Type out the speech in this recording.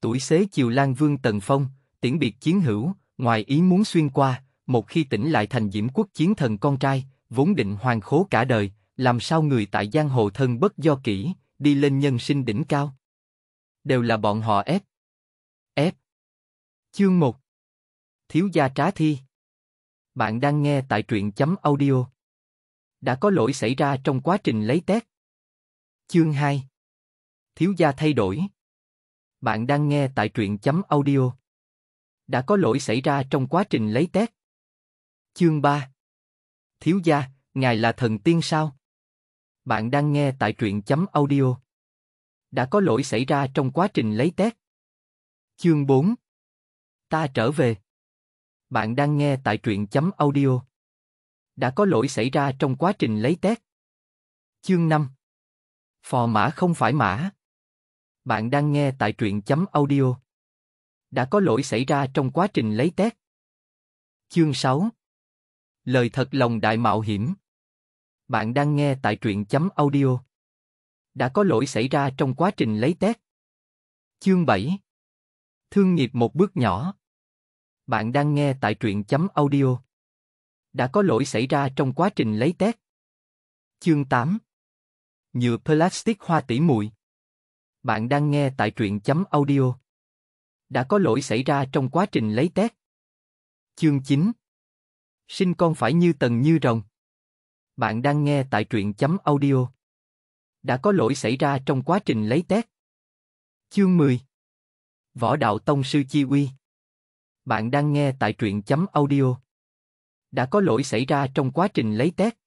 Tuổi xế chiều Lan Vương Tần Phong, tiễn biệt chiến hữu, ngoài ý muốn xuyên qua, một khi tỉnh lại thành diễm quốc chiến thần con trai, vốn định hoàng khố cả đời, làm sao người tại giang hồ thân bất do kỹ, đi lên nhân sinh đỉnh cao. Đều là bọn họ ép. Ép. Chương một Thiếu gia trá thi Bạn đang nghe tại truyện chấm audio. Đã có lỗi xảy ra trong quá trình lấy tét Chương hai Thiếu gia thay đổi bạn đang nghe tại truyện chấm audio. Đã có lỗi xảy ra trong quá trình lấy test. Chương 3 Thiếu gia, ngài là thần tiên sao? Bạn đang nghe tại truyện chấm audio. Đã có lỗi xảy ra trong quá trình lấy test. Chương 4 Ta trở về. Bạn đang nghe tại truyện chấm audio. Đã có lỗi xảy ra trong quá trình lấy test. Chương 5 Phò mã không phải mã bạn đang nghe tại truyện chấm audio. Đã có lỗi xảy ra trong quá trình lấy test. Chương 6 Lời thật lòng đại mạo hiểm Bạn đang nghe tại truyện chấm audio. Đã có lỗi xảy ra trong quá trình lấy test. Chương 7 Thương nghiệp một bước nhỏ Bạn đang nghe tại truyện chấm audio. Đã có lỗi xảy ra trong quá trình lấy test. Chương 8 Nhựa plastic hoa tỉ muội bạn đang nghe tại truyện chấm audio. Đã có lỗi xảy ra trong quá trình lấy test. Chương 9 Sinh con phải như tần như rồng. Bạn đang nghe tại truyện chấm audio. Đã có lỗi xảy ra trong quá trình lấy test. Chương 10 Võ Đạo Tông Sư Chi Uy Bạn đang nghe tại truyện chấm audio. Đã có lỗi xảy ra trong quá trình lấy test.